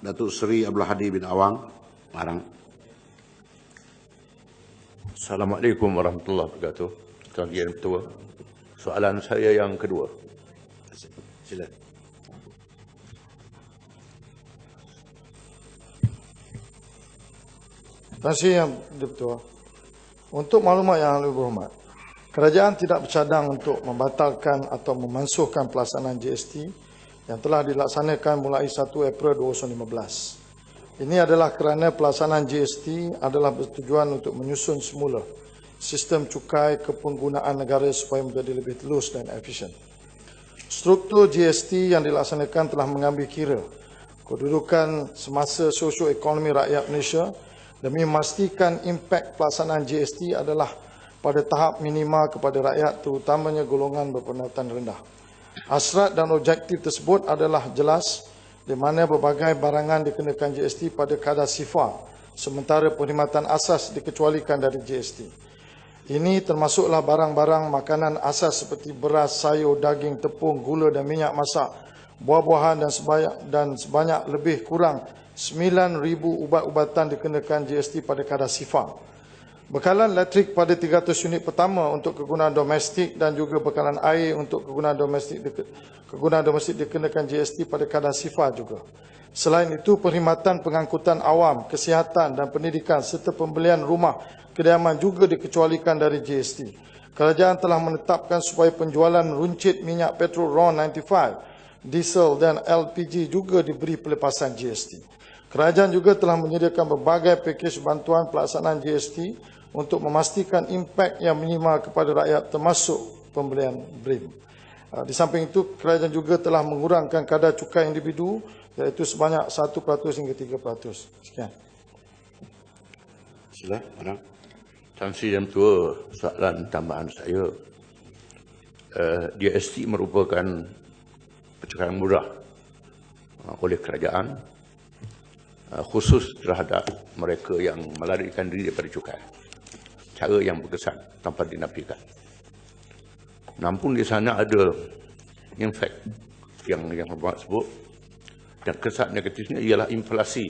Datuk Seri Abdul Hadi bin Awang Marang Assalamualaikum warahmatullahi wabarakatuh Tuan Yang Ketua Soalan saya yang kedua Sila Terima kasih Yang Ketua Untuk maklumat yang lalu berhormat Kerajaan tidak bercadang untuk membatalkan atau memansuhkan pelaksanaan GST yang telah dilaksanakan mulai 1 April 2015. Ini adalah kerana pelaksanaan GST adalah bertujuan untuk menyusun semula sistem cukai kepenggunaan negara supaya menjadi lebih telus dan efisien. Struktur GST yang dilaksanakan telah mengambil kira kedudukan semasa ekonomi rakyat Malaysia demi memastikan impak pelaksanaan GST adalah pada tahap minima kepada rakyat terutamanya golongan berpendapatan rendah. Asrat dan objektif tersebut adalah jelas di mana berbagai barangan dikenakan GST pada kadar sifar sementara perkhidmatan asas dikecualikan dari GST. Ini termasuklah barang-barang makanan asas seperti beras, sayur, daging, tepung, gula dan minyak masak, buah-buahan dan sebanyak, dan sebanyak lebih kurang 9,000 ubat-ubatan dikenakan GST pada kadar sifar. Bekalan elektrik pada 300 unit pertama untuk kegunaan domestik dan juga bekalan air untuk kegunaan domestik kegunaan domestik dikenakan GST pada kadar sifar juga. Selain itu, perkhidmatan pengangkutan awam, kesihatan dan pendidikan serta pembelian rumah kediaman juga dikecualikan dari GST. Kerajaan telah menetapkan supaya penjualan runcit minyak petrol RON95, diesel dan LPG juga diberi pelepasan GST. Kerajaan juga telah menyediakan berbagai pakej bantuan pelaksanaan GST untuk memastikan impak yang menyimak kepada rakyat termasuk pembelian BRIM. Ah, di samping itu, kerajaan juga telah mengurangkan kadar cukai individu iaitu sebanyak 1% hingga 3%. Sekian. Sila, Anak. Tan Sri Dan Tua, soalan tambahan saya. Uh, merupakan percakapan murah ah, oleh kerajaan ah, khusus terhadap mereka yang melarikan diri daripada cukai cara yang berkesan tanpa dinafikan. Namun di sana ada infek yang yang Muhammad sebut dan kesan negatifnya ialah inflasi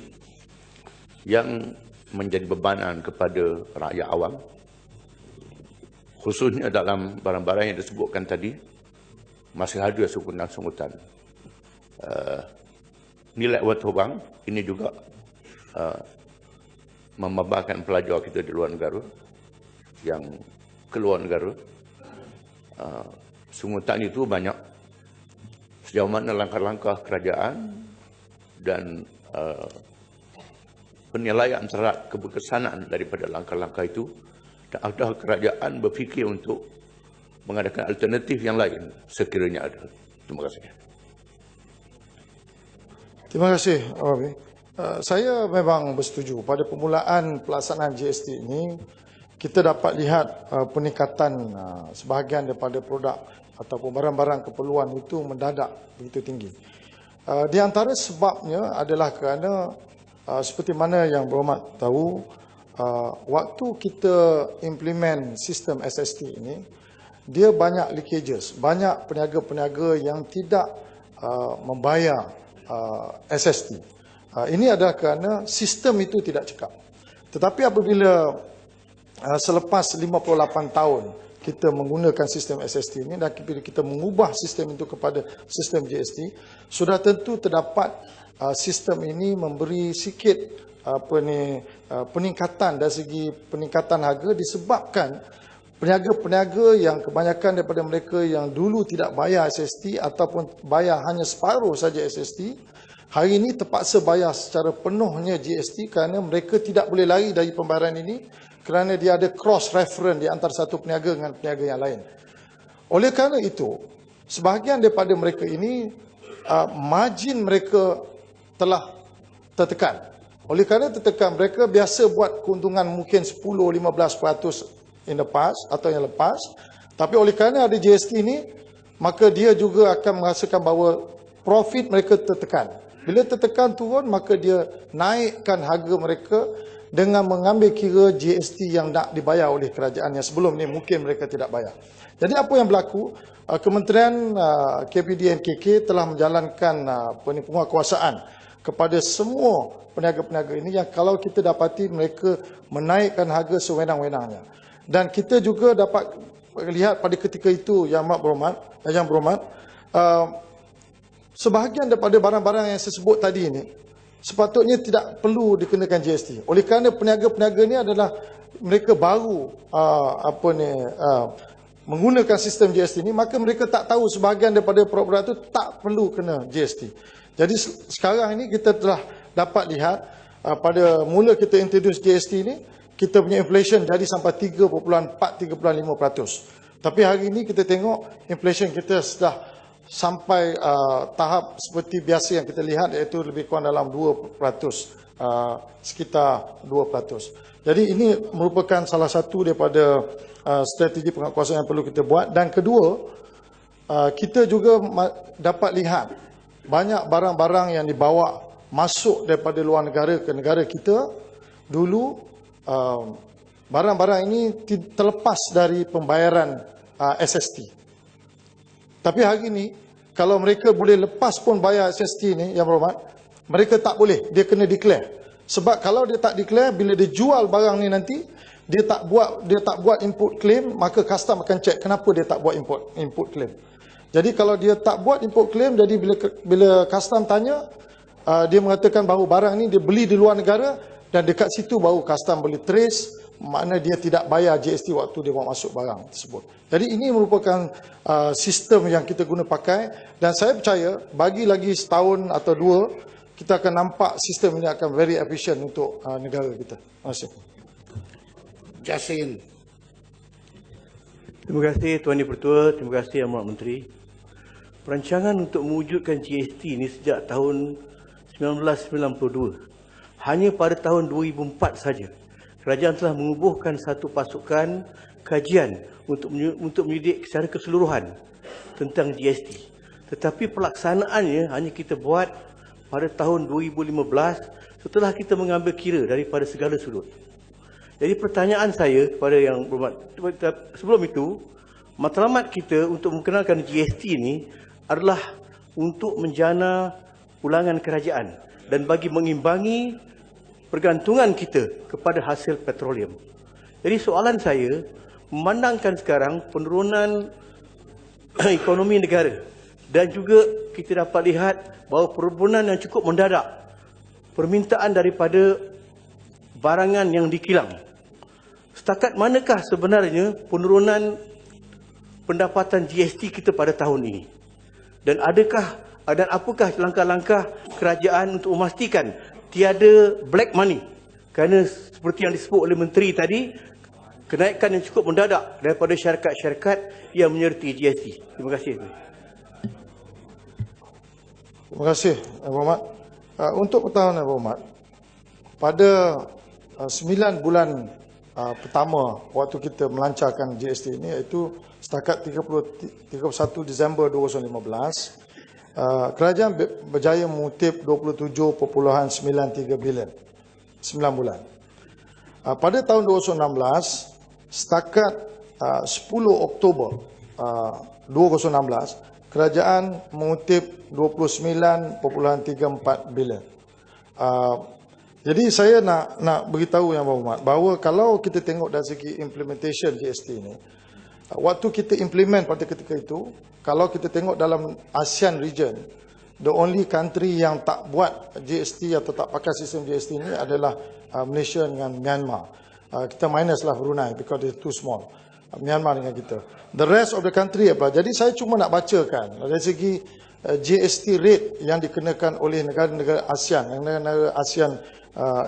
yang menjadi bebanan kepada rakyat awam khususnya dalam barang-barang yang disebutkan tadi masih ada sukun dan sungutan uh, eh, nilai wat hubang ini juga uh, eh, membabakan pelajar kita di luar negara yang keluar negara. Ah, Sungguh tak itu banyak. Sejauh mana langkah-langkah kerajaan dan ah, penilaian terhadap keberkesanan daripada langkah-langkah itu dan adakah kerajaan berfikir untuk mengadakan alternatif yang lain sekiranya ada. Terima kasih. Terima kasih, Abi. Uh, ah, saya memang bersetuju pada permulaan pelaksanaan GST ini kita dapat lihat uh, peningkatan uh, sebahagian daripada produk ataupun barang-barang keperluan itu mendadak begitu tinggi. Uh, di antara sebabnya adalah kerana uh, seperti mana yang berhormat tahu, uh, waktu kita implement sistem SST ini, dia banyak leakages, banyak peniaga-peniaga yang tidak uh, membayar uh, SST. Uh, ini adalah kerana sistem itu tidak cekap. Tetapi apabila Eh, selepas 58 tahun kita menggunakan sistem SST ini dan bila kita mengubah sistem itu kepada sistem GST sudah tentu terdapat eh, sistem ini memberi sikit apa ni eh, peningkatan dari segi peningkatan harga disebabkan peniaga-peniaga yang kebanyakan daripada mereka yang dulu tidak bayar SST ataupun bayar hanya separuh saja SST hari ini terpaksa bayar secara penuhnya GST kerana mereka tidak boleh lari dari pembayaran ini kerana dia ada cross reference di antara satu peniaga dengan peniaga yang lain. Oleh kerana itu, sebahagian daripada mereka ini uh, margin mereka telah tertekan. Oleh kerana tertekan, mereka biasa buat keuntungan mungkin 10-15% in the past atau yang lepas. Tapi oleh kerana ada GST ini, maka dia juga akan merasakan bahawa profit mereka tertekan. Bila tertekan turun, maka dia naikkan harga mereka dengan mengambil kira GST yang nak dibayar oleh kerajaan yang sebelum ni mungkin mereka tidak bayar. Jadi apa yang berlaku? Ah, Kementerian KPDNKK ah, telah menjalankan ah, penguatkuasaan kepada semua peniaga-peniaga ini yang kalau kita dapati mereka menaikkan harga sewenang-wenangnya. Dan kita juga dapat lihat pada ketika itu yang berhormat, yang berhormat, sebahagian daripada barang-barang yang saya sebut tadi ini sepatutnya tidak perlu dikenakan GST. Oleh kerana peniaga-peniaga ini adalah mereka baru aa, ah, apa ni aa, ah, menggunakan sistem GST ini, maka mereka tak tahu sebahagian daripada produk-produk itu tak perlu kena GST. Jadi sekarang ini kita telah dapat lihat aa, ah, pada mula kita introduce GST ini, kita punya inflation jadi sampai 3.4-3.5%. Tapi hari ini kita tengok inflation kita sudah 3.5% sampai uh, tahap seperti biasa yang kita lihat iaitu lebih kurang dalam 2% uh, sekitar 2%. Jadi ini merupakan salah satu daripada uh, strategi penguatkuasaan yang perlu kita buat dan kedua uh, kita juga dapat lihat banyak barang-barang yang dibawa masuk daripada luar negara ke negara kita dulu uh, barang-barang uh, ini terlepas dari pembayaran uh, SST tapi hari ini, kalau mereka boleh lepas pun bayar SST ni, yang berhormat, mereka tak boleh. Dia kena declare. Sebab kalau dia tak declare, bila dia jual barang ni nanti, dia tak buat dia tak buat input claim, maka custom akan check kenapa dia tak buat input input claim. Jadi kalau dia tak buat import claim, jadi bila bila custom tanya, uh, dia mengatakan bahawa barang ni dia beli di luar negara dan dekat situ baru custom boleh trace makna dia tidak bayar GST waktu dia masuk barang tersebut. Jadi ini merupakan uh, sistem yang kita guna pakai dan saya percaya bagi lagi setahun atau dua kita akan nampak sistem ini akan very efficient untuk uh, negara kita. Terima kasih. Jasin. Terima kasih Tuan Di Pertua, terima kasih Yang Mahat Menteri. Perancangan untuk mewujudkan GST ini sejak tahun 1992. Hanya pada tahun 2004 saja kerajaan telah mengubuhkan satu pasukan kajian untuk untuk menyidik secara keseluruhan tentang GST. Tetapi pelaksanaannya hanya kita buat pada tahun 2015 setelah kita mengambil kira daripada segala sudut. Jadi pertanyaan saya kepada yang berhormat, sebelum itu, matlamat kita untuk memperkenalkan GST ini adalah untuk menjana ulangan kerajaan dan bagi mengimbangi pergantungan kita kepada hasil petroleum. Jadi soalan saya, memandangkan sekarang penurunan ekonomi negara dan juga kita dapat lihat bahawa perhubungan yang cukup mendadak permintaan daripada barangan yang dikilang. Setakat manakah sebenarnya penurunan pendapatan GST kita pada tahun ini? Dan adakah dan apakah langkah-langkah kerajaan untuk memastikan tiada black money kerana seperti yang disebut oleh menteri tadi kenaikan yang cukup mendadak daripada syarikat-syarikat yang menyerti GST. Terima kasih. Terima kasih Abang Mat. Ah, untuk pertahanan Abang Mat, pada uh, ah, 9 bulan ah, pertama waktu kita melancarkan GST ini iaitu setakat 30, 31 Disember 2015, Ah, kerajaan berjaya mengutip 27.93 bilion 9 bulan. Ah, pada tahun 2016, setakat 10 ah, Oktober 2016, kerajaan mengutip 29.34 bilion. Uh, jadi saya nak nak beritahu yang Bapak Umat, bahawa kalau kita tengok dari segi implementation GST ini, Waktu kita implement pada ketika itu, kalau kita tengok dalam ASEAN region, the only country yang tak buat GST atau tak pakai sistem GST ini adalah uh, Malaysia dengan Myanmar. Uh, kita minus lah Brunei because it's too small. Uh, Myanmar dengan kita. The rest of the country apa? Jadi saya cuma nak bacakan dari segi uh, GST rate yang dikenakan oleh negara-negara ASEAN, negara-negara ASEAN uh,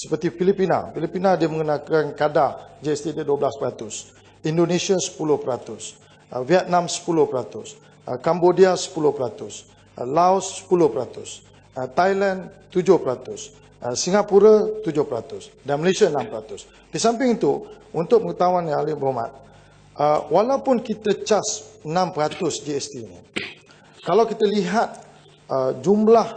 seperti Filipina. Filipina dia mengenakan kadar GST dia 12%. Indonesia 10%, uh, Vietnam 10%, uh, Cambodia 10%, uh, Laos 10%, uh, Thailand 7%, uh, Singapura 7% dan Malaysia 6%. Di samping itu, untuk pengetahuan yang ahli berhormat, uh, walaupun kita cas 6% GST ini, kalau kita lihat uh, jumlah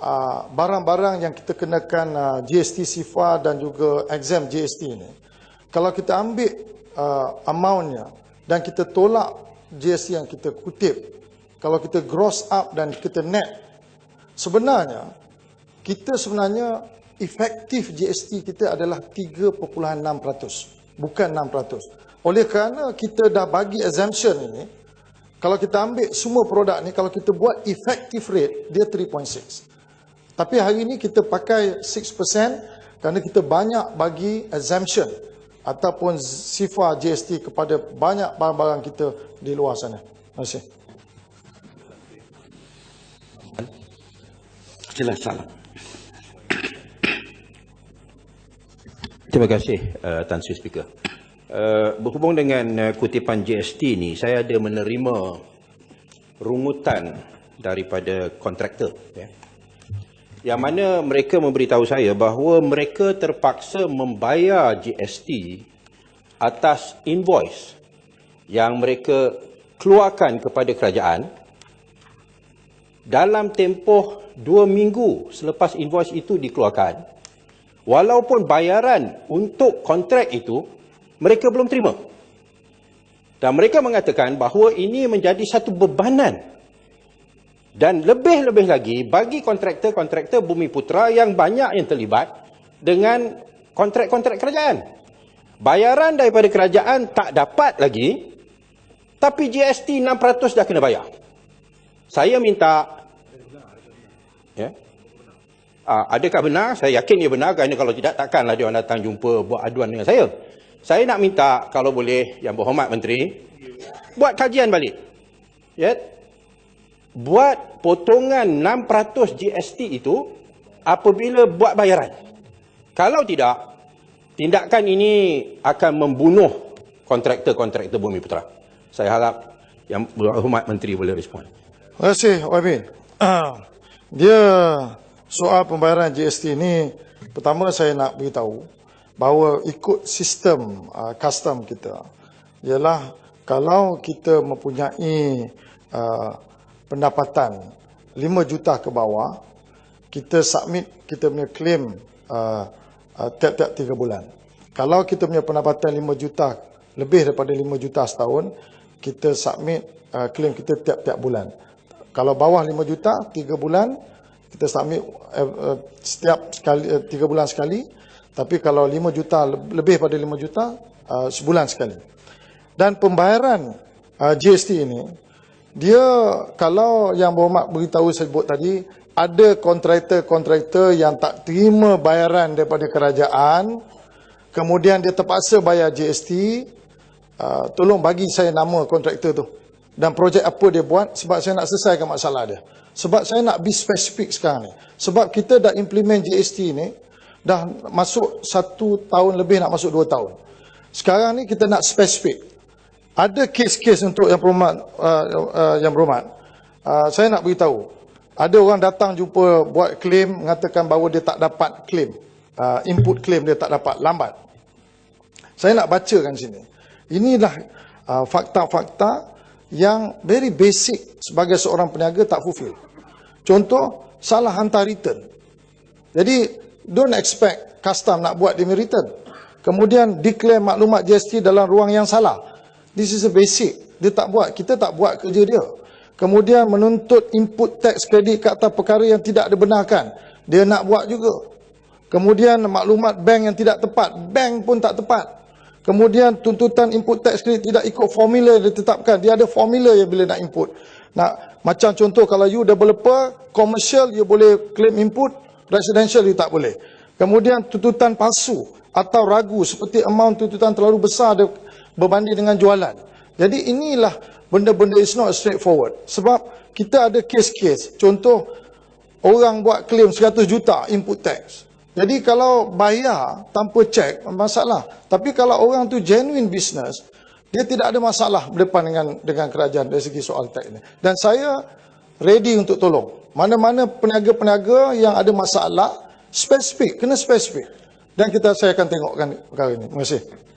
uh, barang-barang uh, yang kita kenakan uh, GST sifar dan juga exam GST ini, kalau kita ambil uh, amountnya dan kita tolak GST yang kita kutip. Kalau kita gross up dan kita net, sebenarnya kita sebenarnya efektif GST kita adalah 3.6%, bukan 6%. Oleh kerana kita dah bagi exemption ini, kalau kita ambil semua produk ni, kalau kita buat effective rate, dia 3.6. Tapi hari ini kita pakai 6% kerana kita banyak bagi exemption ataupun sifar GST kepada banyak barang-barang kita di luar sana. Terima kasih. Terima kasih uh, Tan Sri Speaker. Uh, berhubung dengan uh, kutipan GST ini, saya ada menerima rungutan daripada kontraktor. Okay. Ya yang mana mereka memberitahu saya bahawa mereka terpaksa membayar GST atas invoice yang mereka keluarkan kepada kerajaan dalam tempoh dua minggu selepas invoice itu dikeluarkan walaupun bayaran untuk kontrak itu mereka belum terima dan mereka mengatakan bahawa ini menjadi satu bebanan dan lebih-lebih lagi bagi kontraktor-kontraktor Bumi Putra yang banyak yang terlibat dengan kontrak-kontrak kerajaan. Bayaran daripada kerajaan tak dapat lagi tapi GST 6% dah kena bayar. Saya minta ya. Ah, adakah benar? Saya yakin dia benar kerana kalau tidak takkanlah dia datang jumpa buat aduan dengan saya. Saya nak minta kalau boleh yang berhormat menteri buat kajian balik. Ya buat potongan 6% GST itu apabila buat bayaran. Kalau tidak, tindakan ini akan membunuh kontraktor-kontraktor Bumi Putera. Saya harap yang berhormat menteri boleh respon. Terima kasih, YB. Dia soal pembayaran GST ini, pertama saya nak beritahu bahawa ikut sistem uh, custom kita ialah kalau kita mempunyai uh, pendapatan 5 juta ke bawah, kita submit kita punya claim tiap-tiap uh, uh, 3 bulan. Kalau kita punya pendapatan 5 juta, lebih daripada 5 juta setahun, kita submit uh, claim kita tiap-tiap bulan. Kalau bawah 5 juta, 3 bulan, kita submit uh, uh, setiap sekali, uh, 3 bulan sekali. Tapi kalau 5 juta, lebih daripada 5 juta, uh, sebulan sekali. Dan pembayaran uh, GST ini, dia kalau yang berhormat beritahu saya sebut tadi ada kontraktor-kontraktor yang tak terima bayaran daripada kerajaan kemudian dia terpaksa bayar GST uh, ah, tolong bagi saya nama kontraktor tu dan projek apa dia buat sebab saya nak selesaikan masalah dia sebab saya nak be specific sekarang ni sebab kita dah implement GST ni dah masuk satu tahun lebih nak masuk dua tahun sekarang ni kita nak specific ada kes-kes untuk yang berhormat, uh, uh, yang berhormat. Uh, saya nak beritahu, ada orang datang jumpa buat klaim, mengatakan bahawa dia tak dapat klaim, uh, input klaim dia tak dapat, lambat. Saya nak baca kan sini. Inilah uh, fakta-fakta uh, yang very basic sebagai seorang peniaga tak fulfill. Contoh, salah hantar return. Jadi, don't expect custom nak buat demi return. Kemudian, declare maklumat GST dalam ruang yang salah. This is a basic. Dia tak buat. Kita tak buat kerja dia. Kemudian menuntut input tax kredit ke atas perkara yang tidak dibenarkan. Dia nak buat juga. Kemudian maklumat bank yang tidak tepat. Bank pun tak tepat. Kemudian tuntutan input tax kredit tidak ikut formula yang ditetapkan. Dia ada formula yang bila nak input. Nak Macam contoh kalau you developer, commercial you boleh claim input, residential you tak boleh. Kemudian tuntutan palsu atau ragu seperti amount tuntutan terlalu besar dia berbanding dengan jualan. Jadi inilah benda-benda is not straightforward. Sebab kita ada kes-kes. Contoh, orang buat claim 100 juta input tax. Jadi kalau bayar tanpa cek, masalah. Tapi kalau orang tu genuine business, dia tidak ada masalah berdepan dengan dengan kerajaan dari segi soal tax ini. Dan saya ready untuk tolong. Mana-mana peniaga-peniaga yang ada masalah, spesifik, kena spesifik. Dan kita saya akan tengokkan perkara ini. Terima kasih.